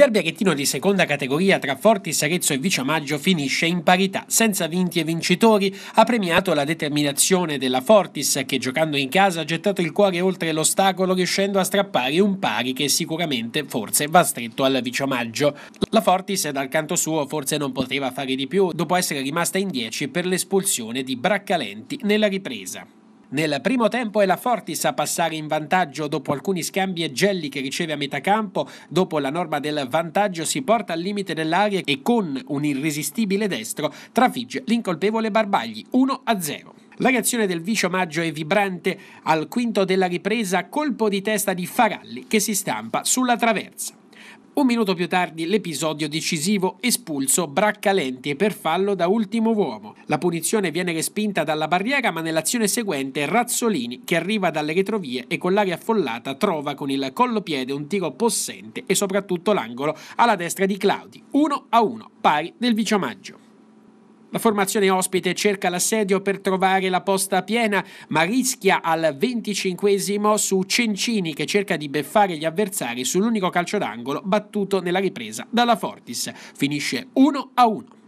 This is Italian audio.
Derby aretino di seconda categoria tra Fortis Arezzo e Vicio Maggio finisce in parità, senza vinti e vincitori. Ha premiato la determinazione della Fortis che giocando in casa ha gettato il cuore oltre l'ostacolo riuscendo a strappare un pari che sicuramente forse va stretto al Vicio Maggio. La Fortis dal canto suo forse non poteva fare di più dopo essere rimasta in 10 per l'espulsione di Braccalenti nella ripresa. Nel primo tempo è la Fortis a passare in vantaggio dopo alcuni scambi e Gelli che riceve a metà campo, dopo la norma del vantaggio si porta al limite dell'area e con un irresistibile destro trafigge l'incolpevole Barbagli 1-0. La reazione del vicio Maggio è vibrante al quinto della ripresa colpo di testa di Faralli che si stampa sulla traversa. Un minuto più tardi l'episodio decisivo espulso Braccalenti per fallo da ultimo uomo. La punizione viene respinta dalla barriera ma nell'azione seguente Razzolini che arriva dalle retrovie e con l'aria affollata trova con il collo piede un tiro possente e soprattutto l'angolo alla destra di Claudi. 1 a 1, pari del 10 maggio. La formazione ospite cerca l'assedio per trovare la posta piena, ma rischia al 25 su Cencini che cerca di beffare gli avversari sull'unico calcio d'angolo battuto nella ripresa dalla Fortis. Finisce 1 a 1.